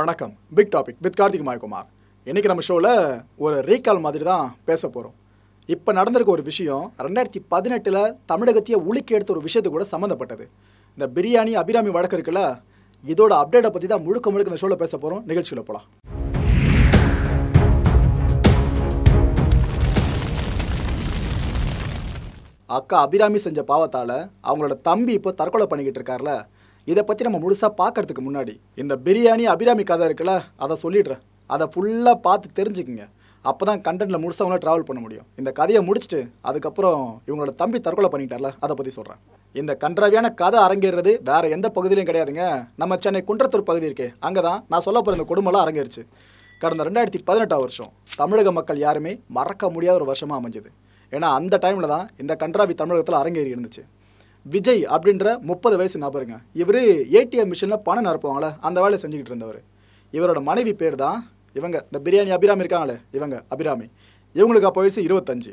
வணக்கம் big topic with Karthik Mayakumar இன்றைக்கி நம்ம ஷோவில் ஒரு ரீகால் மாதிரி தான் பேச போகிறோம் இப்போ நடந்திருக்க ஒரு விஷயம் ரெண்டாயிரத்தி பதினெட்டில் தமிழகத்தையே உலுக்கி எடுத்த ஒரு விஷயத்து கூட சம்மந்தப்பட்டது இந்த பிரியாணி அபிராமி வழக்கு இருக்குல்ல இதோட அப்டேட்டை பற்றி தான் முழுக்க முழுக்க இந்த ஷோவில் பேச போகிறோம் நிகழ்ச்சியில் போகலாம் அக்கா அபிராமி செஞ்ச பாவத்தால் அவங்களோட தம்பி இப்போ தற்கொலை பண்ணிக்கிட்டு இருக்கார்ல இதை பற்றி நம்ம முழுசாக பார்க்கறதுக்கு முன்னாடி இந்த பிரியாணி அபிராமி கதை இருக்குல்ல அதை சொல்லிடுறேன் அதை ஃபுல்லாக பார்த்து தெரிஞ்சுக்குங்க அப்போ தான் கண்டென்ட்டில் முழுசாக அவங்களால ட்ராவல் பண்ண முடியும் இந்த கதையை முடிச்சுட்டு அதுக்கப்புறம் இவங்களோட தம்பி தற்கொலை பண்ணிட்டார்ல அதை பற்றி சொல்கிறேன் இந்த கன்றாவியான கதை அரங்கேறது வேறு எந்த பகுதியிலையும் கிடையாதுங்க நம்ம சென்னை குன்றத்தூர் பகுதி இருக்கே அங்கே தான் நான் சொல்ல போகிற இந்த குடும்பம்லாம் அரங்கேறிச்சு கடந்த ரெண்டாயிரத்தி பதினெட்டாம் வருஷம் தமிழக மக்கள் யாருமே மறக்க முடியாத ஒரு வருஷமாக அமைஞ்சது ஏன்னா அந்த டைமில் தான் இந்த கன்றாவி தமிழகத்தில் அரங்கேறி இருந்துச்சு விஜய் அப்படின்ற முப்பது வயசு நபருங்க இவர் ஏடிஎம் மிஷினில் பணம் நிரப்புவாங்களே அந்த வேலையை செஞ்சுக்கிட்டு இருந்தவர் இவரோட மனைவி பேர் தான் இவங்க இந்த பிரியாணி அபிராமி இருக்காங்களே இவங்க அபிராமி இவங்களுக்கு அப்போ வயசு இருபத்தஞ்சு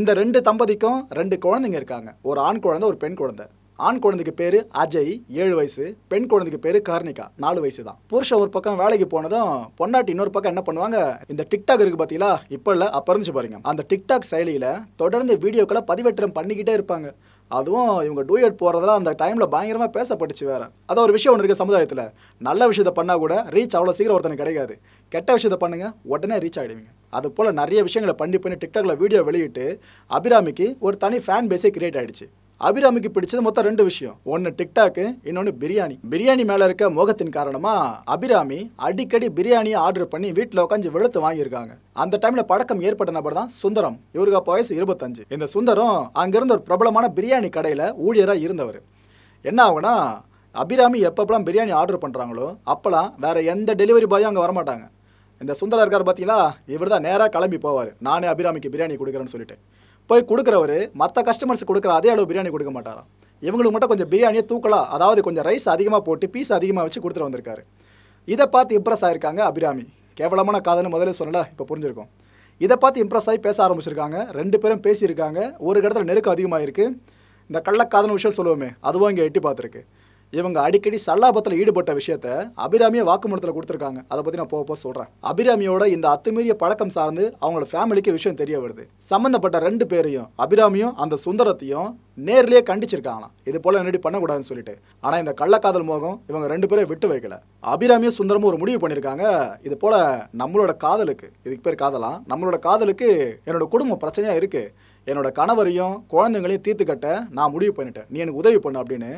இந்த ரெண்டு தம்பதிக்கும் ரெண்டு குழந்தைங்க இருக்காங்க ஒரு ஆண் குழந்தை ஒரு பெண் குழந்தை ஆண் குழந்தைக்கு பேர் அஜய் ஏழு வயசு பெண் குழந்தைக்கு பேர் கார்னிகா நாலு வயசு தான் புருஷன் ஒரு பக்கம் வேலைக்கு போனதும் பொண்டாட்டி இன்னொரு பக்கம் என்ன பண்ணுவாங்க இந்த டிக்டாக் இருக்குது பார்த்தீங்களா இப்போ இல்லை அப்போ இருந்துச்சு பாருங்க அந்த டிக்டாக் செயலியில் தொடர்ந்து வீடியோக்களை பதிவேற்றம் பண்ணிக்கிட்டே இருப்பாங்க அதுவும் இவங்க டூயட் போகிறதுல அந்த டைமில் பயங்கரமாக பேசப்பட்டுச்சு வேறு அதை ஒரு விஷயம் ஒன்று இருக்குது சமுதாயத்தில் நல்ல விஷயத்தை பண்ணால் கூட ரீச் அவ்வளோ சீக்கிரம் ஒருத்தனுக்கு கிடைக்காது கெட்ட விஷயத்தை பண்ணுங்கள் உடனே ரீச் ஆகிடுவீங்க அது போல் நிறைய விஷயங்களை பண்ணி பண்ணி டிக்டாக்ல வீடியோ வெளியிட்டு அபிராமிக்கு ஒரு தனி ஃபேன் பேஸே கிரியேட் ஆகிடுச்சு அபிராமிக்கு பிடிச்சது மொத்தம் ரெண்டு விஷயம் ஒன்று டிக்டாக்கு இன்னொன்று பிரியாணி பிரியாணி மேலே இருக்க மோகத்தின் காரணமாக அபிராமி அடிக்கடி பிரியாணியை ஆர்டர் பண்ணி வீட்டில் உட்காந்து வெளுத்து வாங்கியிருக்காங்க அந்த டைமில் பழக்கம் ஏற்பட்ட நபர் தான் சுந்தரம் இவருக்கு அப்போ வயசு இருபத்தஞ்சு இந்த சுந்தரம் அங்கிருந்து ஒரு பிரபலமான பிரியாணி கடையில் ஊழியராக இருந்தவர் என்ன ஆகுனா அபிராமி எப்பப்பெல்லாம் பிரியாணி ஆர்டர் பண்ணுறாங்களோ அப்போலாம் வேறு எந்த டெலிவரி பாயும் அங்கே வரமாட்டாங்க இந்த சுந்தரம் இருக்கார் பார்த்தீங்களா இவர் தான் நேராக கிளம்பி போவார் நானே அபிராமிக்கு பிரியாணி கொடுக்குறேன்னு சொல்லிட்டு போய் கொடுக்குறவர் மற்ற கஸ்டமர்ஸ் கொடுக்குற அதே அளவு பிரியாணி கொடுக்க மாட்டாராம் இவங்களுக்கு மட்டும் கொஞ்சம் பிரியாணியை தூக்கலாம் அதாவது கொஞ்சம் ரைஸ் அதிகமாக போட்டு பீஸ் அதிகமாக வச்சு கொடுத்துட்டு வந்திருக்காரு இதை பார்த்து இம்ப்ரெஸ் ஆகிருக்காங்க அபிராமி கேவலமான காதல்னு முதல்ல சொல்லல இப்போ புரிஞ்சிருக்கும் இதை பார்த்து இம்ப்ரெஸ் ஆகி பேச ஆரம்பிச்சிருக்காங்க ரெண்டு பேரும் பேசியிருக்காங்க ஒரு இடத்துல நெருக்கம் அதிகமாக இருக்குது இந்த கள்ளக்காதல் விஷயம் சொல்லுவோமே அதுவும் இங்கே எட்டி பார்த்துருக்கு இவங்க அடிக்கடி சல்லாபத்தில் ஈடுபட்ட விஷயத்த அபிராமியை வாக்குமூலத்தில் கொடுத்துருக்காங்க அதை பற்றி நான் போக போக சொல்கிறேன் அபிராமியோட இந்த அத்துமீறிய பழக்கம் சார்ந்து அவங்களோட ஃபேமிலிக்கு விஷயம் தெரிய வருது சம்மந்தப்பட்ட ரெண்டு பேரையும் அபிராமியும் அந்த சுந்தரத்தையும் நேர்லேயே கண்டிச்சிருக்காங்களாம் இது போல் என்னடி பண்ணக்கூடாதுன்னு சொல்லிட்டு ஆனால் இந்த கள்ளக்காதல் மோகம் இவங்க ரெண்டு பேரும் விட்டு வைக்கல அபிராமியும் சுந்தரமும் ஒரு முடிவு பண்ணியிருக்காங்க இது போல் நம்மளோட காதலுக்கு இதுக்கு பேர் காதலாம் நம்மளோட காதலுக்கு என்னோட குடும்பம் பிரச்சனையாக இருக்குது என்னோட கணவரையும் குழந்தைங்களையும் தீர்த்து கட்ட நான் முடிவு பண்ணிட்டேன் நீ எனக்கு உதவி பண்ணு அப்படின்னு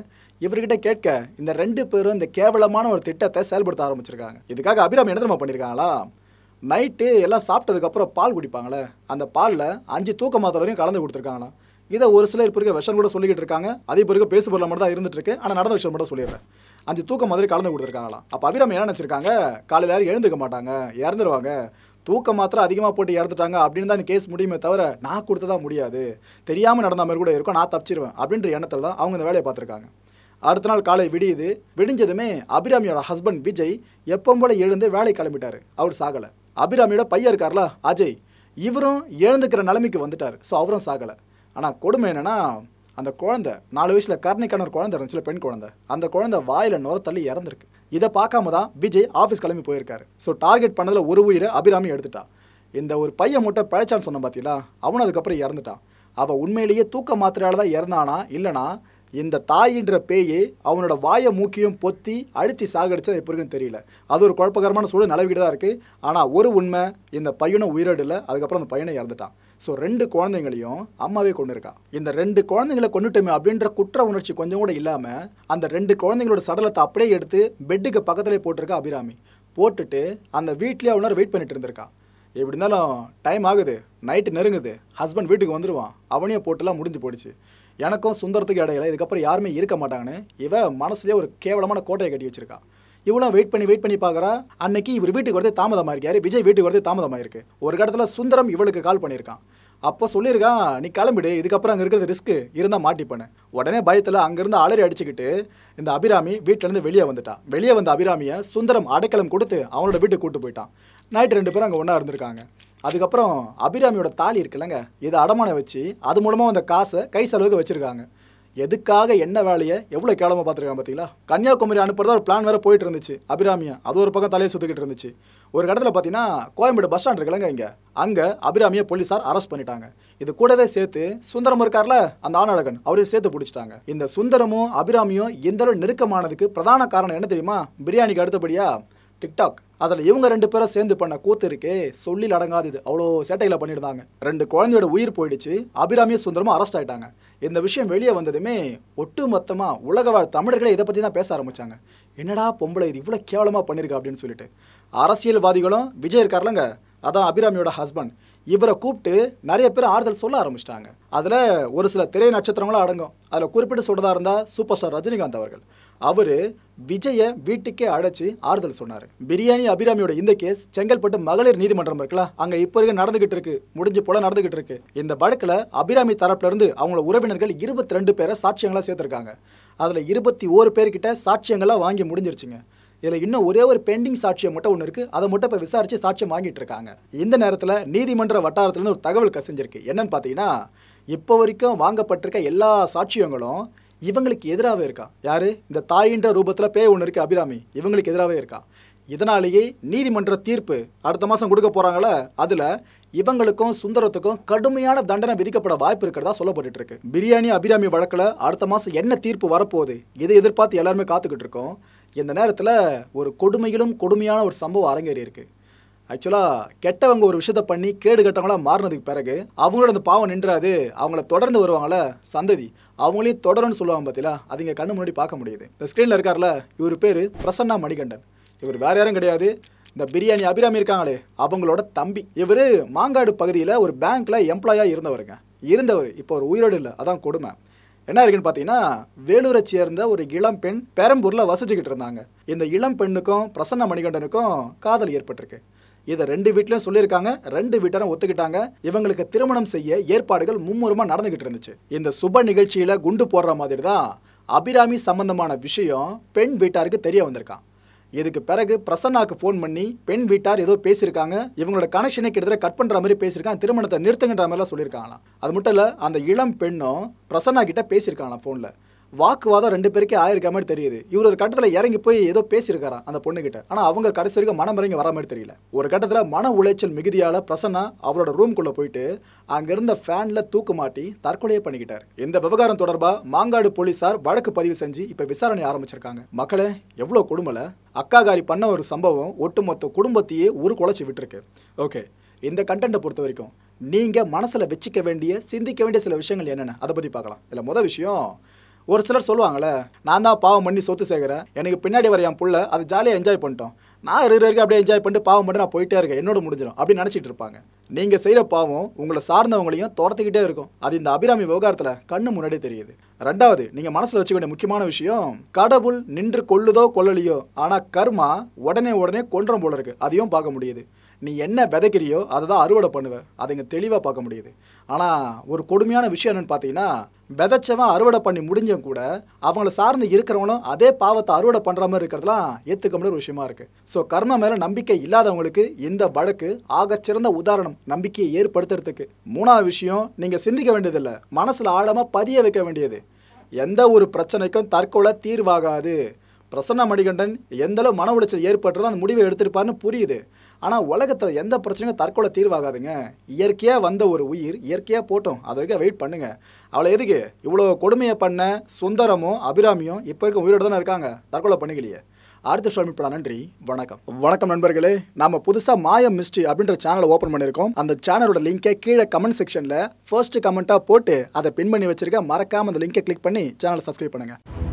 இவர்கிட்ட கேட்க இந்த ரெண்டு பேரும் இந்த கேவலமான ஒரு திட்டத்தை செயல்படுத்த ஆரம்பிச்சிருக்காங்க இதுக்காக அபிராமி என்ன பண்ணியிருக்காங்களா நைட்டு எல்லாம் சாப்பிட்டதுக்கப்புறம் பால் குடிப்பாங்களே அந்த பாலில் அஞ்சு தூக்க மாத்திரை வரையும் கலந்து கொடுத்துருக்காங்களாம் இதை ஒரு சிலர் பிறகு இருக்க விஷம் கூட சொல்லிக்கிட்டு இருக்காங்க அதே பிறகு பேசு பொருளை மட்டும் தான் இருந்துட்டு இருக்கு ஆனால் நடந்த விஷயம் மட்டும் சொல்லிடுறேன் அஞ்சு தூக்க மாதிரி கலந்து கொடுத்துருக்காங்களாம் அப்போ அபிராமி என்ன நினச்சிருக்காங்க காலையில் யாரும் எழுந்துக்க மாட்டாங்க இறந்துருவாங்க தூக்க மாத்திரம் அதிகமாக போட்டு இறந்துட்டாங்க அப்படின்னு தான் இந்த கேஸ் முடியுமே தவிர நான் கொடுத்ததா முடியாது தெரியாமல் நடந்த மாதிரி கூட இருக்கும் நான் தப்பிச்சிருவேன் அப்படின்ற எண்ணத்தில் தான் அவங்க இந்த வேலையை பார்த்துருக்காங்க அடுத்த நாள் காலை விடியுது விடிஞ்சதுமே அபிராமியோட ஹஸ்பண்ட் விஜய் எப்பவும் போல எழுந்து வேலை கிளம்பிட்டாரு அவர் சாகலை அபிராமியோட பையன் இருக்கார்ல அஜய் இவரும் எழுந்துக்கிற நிலைமைக்கு வந்துட்டார் ஸோ அவரும் சாகலை ஆனால் கொடுமை என்னென்னா அந்த குழந்தை நாலு வயசில் கருணைக்கான ஒரு குழந்தை இருந்துச்சு பெண் குழந்தை அந்த குழந்தை வாயில் நுர தள்ளி இறந்துருக்கு இதை பார்க்காம தான் விஜய் ஆஃபீஸ் கிளம்பி போயிருக்காரு ஸோ டார்கெட் பண்ணதில் ஒரு உயிரை அபிராமி எடுத்துட்டான் இந்த ஒரு பையன் மட்டும் பிழைச்சான்னு சொன்ன பார்த்தீங்களா அவனும் அதுக்கப்புறம் இறந்துட்டான் அவள் உண்மையிலேயே தூக்க மாத்திரையால் தான் இறந்தானா இல்லைனா இந்த தாயின்ற பேயை அவனோட வாயை மூக்கியும் பொத்தி அழுத்தி சாகடிச்சா எப்போ இருக்குன்னு தெரியல அது ஒரு குழப்பகரமான சூழல் நிலவிக்கிட்டு தான் இருக்குது ஆனால் ஒரு உண்மை இந்த பையனும் உயிரோடில்லை அதுக்கப்புறம் அந்த பையனை இறந்துட்டான் ஸோ ரெண்டு குழந்தைங்களையும் அம்மாவே கொண்டு இருக்கா இந்த ரெண்டு குழந்தைங்களை கொண்டுட்டோமே அப்படின்ற குற்ற உணர்ச்சி கொஞ்சம் கூட இல்லாமல் அந்த ரெண்டு குழந்தைங்களோட சடலத்தை அப்படியே எடுத்து பெட்டுக்கு பக்கத்துலேயே போட்டிருக்கா அபிராமி போட்டுட்டு அந்த வீட்லேயே அவ்வளோ வெயிட் பண்ணிட்டு இருந்திருக்கா எப்படி இருந்தாலும் டைம் ஆகுது நைட்டு நெருங்குது ஹஸ்பண்ட் வீட்டுக்கு வந்துடுவான் அவனையும் போட்டுலாம் முடிஞ்சு போயிடுச்சு எனக்கும் சுந்தரத்துக்கு இடையில இதுக்கப்புறம் யாருமே இருக்க மாட்டாங்கன்னு இவ மனசுலேயே ஒரு கேவலமான கோட்டையை கட்டி வச்சிருக்கா இவ்வளோ வெயிட் பண்ணி வெயிட் பண்ணி பார்க்குறா அன்னைக்கு இவர் வீட்டுக்கு வரதே தாமதமாக இருக்காரு விஜய் வீட்டுக்கு வரதே தாமதமாக இருக்கு ஒரு கட்டத்தில் சுந்தரம் இவளுக்கு கால் பண்ணியிருக்கான் அப்போ சொல்லியிருக்கான் நீ கிளம்பிடு இதுக்கப்புறம் அங்கே இருக்கிறது ரிஸ்க்கு இருந்தால் மாட்டிப்பண்ணு உடனே பயத்தில் அங்கேருந்து அலறி அடிச்சுக்கிட்டு இந்த அபிராமி வீட்டிலேருந்து வெளியே வந்துட்டான் வெளியே வந்த அபிராமியை சுந்தரம் அடைக்கலம் கொடுத்து அவனோட வீட்டுக்கு கூட்டு போயிட்டான் நைட் ரெண்டு பேரும் அங்கே ஒன்றா இருந்திருக்காங்க அதுக்கப்புறம் அபிராமியோட தாலி இருக்குல்லங்க இதை அடமானம் வச்சு அது மூலமாக அந்த காசை கை செலவுக்கு வச்சுருக்காங்க எதுக்காக என்ன வேலையை எவ்வளோ கேளமாக பார்த்துருக்காங்க பார்த்தீங்களா கன்னியாகுமரி அனுப்புறதா ஒரு பிளான் வேறு போயிட்டு இருந்துச்சு அபிராமியா அது ஒரு பக்கம் தலையை சுற்றிக்கிட்டு இருந்துச்சு ஒரு இடத்துல பார்த்தீங்கன்னா கோயம்பேடு பஸ் ஸ்டாண்ட் இருக்குல்லங்க இங்கே அங்கே அபிராமியை போலீஸார் அரெஸ்ட் பண்ணிட்டாங்க இது கூடவே சேர்த்து சுந்தரம் இருக்கார்ல அந்த ஆணழகன் அவரையும் சேர்த்து பிடிச்சிட்டாங்க இந்த சுந்தரமும் அபிராமியும் எந்தளவு நெருக்கமானதுக்கு பிரதான காரணம் என்ன தெரியுமா பிரியாணிக்கு அடுத்தபடியாக டிக்டாக் அதில் இவங்க ரெண்டு பேரும் சேர்ந்து பண்ண கூத்து இருக்கே சொல்லில் அடங்காது இது அவ்வளோ சேட்டைகளை பண்ணியிருந்தாங்க ரெண்டு குழந்தையோட உயிர் போயிடுச்சு அபிராமியும் சுந்தரமும் அரெஸ்ட் ஆகிட்டாங்க இந்த விஷயம் வெளியே வந்ததுமே ஒட்டு மொத்தமாக உலக வாழ் தமிழர்களே இதை பற்றி தான் பேச ஆரம்பித்தாங்க என்னடா பொம்பளை இது இவ்வளோ கேவலமாக பண்ணியிருக்கா அப்படின்னு சொல்லிட்டு அரசியல்வாதிகளும் விஜய் இருக்கார்லங்க அதான் அபிராமியோட ஹஸ்பண்ட் இவரை கூப்பிட்டு நிறைய பேர் ஆறுதல் சொல்ல ஆரம்பிச்சிட்டாங்க அதில் ஒரு சில திரை நட்சத்திரங்களும் அடங்கும் அதில் குறிப்பிட்டு சொல்கிறதா இருந்தால் சூப்பர் ஸ்டார் ரஜினிகாந்த் அவர்கள் அவர் விஜயை வீட்டுக்கே அழைச்சி ஆறுதல் சொன்னார் பிரியாணி அபிராமியோட இந்த கேஸ் செங்கல்பட்டு மகளிர் நீதிமன்றம் இருக்குல்ல அங்கே இப்போ வரைக்கும் நடந்துகிட்டு இருக்கு முடிஞ்சு போல நடந்துகிட்டு இருக்கு இந்த வழக்கில் அபிராமி தரப்புலேருந்து அவங்கள உறவினர்கள் இருபத்தி ரெண்டு பேரை சாட்சியங்களாக சேர்த்துருக்காங்க அதில் இருபத்தி ஓரு பேர்கிட்ட சாட்சியங்களாக வாங்கி முடிஞ்சிருச்சுங்க இதில் இன்னும் ஒரே ஒரு பெண்டிங் சாட்சியம் மட்டும் ஒன்று இருக்குது அதை மட்டும் இப்போ விசாரித்து சாட்சியம் வாங்கிட்டு இருக்காங்க இந்த நேரத்தில் நீதிமன்ற வட்டாரத்துலேருந்து ஒரு தகவல் கசிஞ்சிருக்கு என்னென்னு பார்த்தீங்கன்னா இப்போ வரைக்கும் வாங்கப்பட்டிருக்க எல்லா சாட்சியங்களும் இவங்களுக்கு எதிராகவே இருக்கா யார் இந்த தாயின்ற ரூபத்தில் பே ஒன்று இருக்குது அபிராமி இவங்களுக்கு எதிராகவே இருக்கா இதனாலேயே நீதிமன்ற தீர்ப்பு அடுத்த மாதம் கொடுக்க போகிறாங்கள அதில் இவங்களுக்கும் சுந்தரத்துக்கும் கடுமையான தண்டனை விதிக்கப்பட வாய்ப்பு இருக்கிறதா சொல்லப்பட்டு இருக்கு பிரியாணி அபிராமி வழக்கில் அடுத்த மாதம் என்ன தீர்ப்பு வரப்போகுது இதை எதிர்பார்த்து எல்லாருமே காத்துக்கிட்டு இருக்கோம் இந்த நேரத்தில் ஒரு கொடுமையிலும் கொடுமையான ஒரு சம்பவம் அரங்கேறி இருக்குது ஆக்சுவலாக கெட்டவங்க ஒரு விஷயத்தை பண்ணி கேடு கெட்டவங்களாக மாறினதுக்கு பிறகு அவங்களோட அந்த பாவம் நின்றாது அவங்கள தொடர்ந்து வருவாங்கள சந்ததி அவங்களையும் தொடரும்னு சொல்லுவாங்க பார்த்தீங்களா அது இங்கே கண்ணு முன்னாடி பார்க்க முடியுது இந்த ஸ்க்ரீனில் இருக்கார்ல இவர் பேர் பிரசன்னா மணிகண்டன் இவர் வேறு யாரும் கிடையாது இந்த பிரியாணி அபிராமி இருக்காங்களே அவங்களோட தம்பி இவர் மாங்காடு பகுதியில் ஒரு பேங்க்கில் எம்ப்ளாயாக இருந்தவருங்க இருந்தவர் இப்போ ஒரு உயிரோடு இல்லை அதான் கொடுமை என்ன இருக்குன்னு பார்த்தீங்கன்னா வேலூரை சேர்ந்த ஒரு இளம் பெண் பெரம்பூரில் வசிச்சுக்கிட்டு இருந்தாங்க இந்த இளம் பெண்ணுக்கும் பிரசன்ன மணிகண்டனுக்கும் காதல் ஏற்பட்டிருக்கு இதை ரெண்டு வீட்லையும் சொல்லியிருக்காங்க ரெண்டு வீட்டாரும் ஒத்துக்கிட்டாங்க இவங்களுக்கு திருமணம் செய்ய ஏற்பாடுகள் மும்முரமாக நடந்துகிட்டு இருந்துச்சு இந்த சுப நிகழ்ச்சியில் குண்டு போடுற மாதிரி தான் அபிராமி சம்பந்தமான விஷயம் பெண் வீட்டாருக்கு தெரிய வந்திருக்கான் இதுக்கு பிறகு பிரசன்னாக்கு ஃபோன் பண்ணி பெண் வீட்டார் ஏதோ பேசியிருக்காங்க இவங்களோட கனெக்ஷனை கிட்டத்தட்ட கட் பண்ணுற மாதிரி பேசியிருக்காங்க திருமணத்தை நிறுத்துங்கன்ற மாதிரிலாம் சொல்லியிருக்காங்களாம் அது மட்டும் இல்லை அந்த இளம் பெண்ணும் பிரசன்னா கிட்ட பேசியிருக்காங்களாம் ஃபோனில் வாக்குவாதம் ரெண்டு பேருக்கே ஆயிருக்க மாதிரி தெரியுது இவர் ஒரு கட்டத்தில் இறங்கி போய் ஏதோ பேசியிருக்காரா அந்த பொண்ணுக்கிட்ட ஆனால் அவங்க கடைசி வரைக்கும் மனம் இறங்கி வர மாதிரி தெரியல ஒரு கட்டத்தில் மன உளைச்சல் மிகுதியால் பிரசன்னா அவரோட ரூம்குள்ளே போயிட்டு அங்கிருந்த ஃபேனில் தூக்கு மாட்டி தற்கொலையே பண்ணிக்கிட்டார் இந்த விவகாரம் தொடர்பாக மாங்காடு போலீசார் வழக்கு பதிவு செஞ்சு இப்போ விசாரணை ஆரம்பிச்சிருக்காங்க மக்களே எவ்வளோ குடும்பல அக்காகாரி பண்ண ஒரு சம்பவம் ஒட்டுமொத்த குடும்பத்தையே ஒரு குலைச்சி விட்டுருக்கு ஓகே இந்த கண்டென்ட்டை பொறுத்த வரைக்கும் நீங்கள் மனசில் வச்சிக்க வேண்டிய சிந்திக்க வேண்டிய சில விஷயங்கள் என்னென்ன அதை பற்றி பார்க்கலாம் இல்லை மொதல் விஷயம் ஒரு சிலர் சொல்லுவாங்களே நான் தான் பாவம் பண்ணி சொத்து சேர்க்குறேன் எனக்கு பின்னாடி வர என் புள்ள அதை ஜாலியாக என்ஜாய் பண்ணிட்டோம் நான் இருக்கிற வரைக்கும் அப்படியே என்ஜாய் பண்ணிட்டு பாவம் மட்டும் நான் போயிட்டே இருக்கேன் என்னோட முடிஞ்சிடும் அப்படின்னு நினச்சிட்டு இருப்பாங்க நீங்கள் செய்கிற பாவம் உங்களை சார்ந்தவங்களையும் துரத்துக்கிட்டே இருக்கும் அது இந்த அபிராமி விவகாரத்தில் கண்ணு முன்னாடி தெரியுது ரெண்டாவது நீங்கள் மனசில் வச்சுக்க வேண்டிய முக்கியமான விஷயம் கடவுள் நின்று கொள்ளுதோ கொள்ளலையோ ஆனால் கர்மா உடனே உடனே கொன்றம் போல இருக்குது அதையும் பார்க்க முடியுது நீ என்ன விதைக்கிறியோ அதை தான் அறுவடை பண்ணுவேன் அதை இங்கே தெளிவாக பார்க்க முடியுது ஆனால் ஒரு கொடுமையான விஷயம் என்னென்னு பார்த்தீங்கன்னா விதைச்சவன் அறுவடை பண்ணி முடிஞ்சும் கூட அவங்கள சார்ந்து இருக்கிறவங்களும் அதே பாவத்தை அறுவடை பண்ணுற மாதிரி இருக்கிறதுலாம் ஏற்றுக்க முடியாத ஒரு விஷயமா இருக்குது ஸோ கர்ம மேலே நம்பிக்கை இல்லாதவங்களுக்கு இந்த வழக்கு ஆகச்சிறந்த உதாரணம் நம்பிக்கையை ஏற்படுத்துறதுக்கு மூணாவது விஷயம் நீங்கள் சிந்திக்க வேண்டியதில்லை மனசில் ஆழமாக பதிய வைக்க வேண்டியது எந்த ஒரு பிரச்சனைக்கும் தற்கொலை தீர்வாகாது பிரசன்ன மணிகண்டன் எந்தளவு மன உளைச்சல் ஏற்பட்டுறதோ அந்த முடிவை எடுத்திருப்பார்னு புரியுது ஆனால் உலகத்தில் எந்த பிரச்சனையும் தற்கொலை தீர்வாகாதுங்க இயற்கையாக வந்த ஒரு உயிர் இயற்கையாக போட்டோம் அது வரைக்கும் வெயிட் பண்ணுங்கள் அவளை எதுக்கு இவ்வளோ கொடுமையை பண்ண சுந்தரமும் அபிராமியும் இப்போ இருக்க உயிரோடு தானே இருக்காங்க தற்கொலை பண்ணிக்கலையே அடுத்த சுவாமி நன்றி வணக்கம் வணக்கம் நண்பர்களே நம்ம புதுசாக மாயம் மிஸ்ட்ரி அப்படின்ற சேனலை ஓப்பன் பண்ணியிருக்கோம் அந்த சேனலோட லிங்கை கீழே கமெண்ட் செக்ஷனில் ஃபர்ஸ்ட் கமெண்ட்டாக போட்டு அதை பின் பண்ணி வச்சிருக்க மறக்காமல் அந்த லிங்கை கிளிக் பண்ணி சேனலை சப்ஸ்கிரைப் பண்ணுங்கள்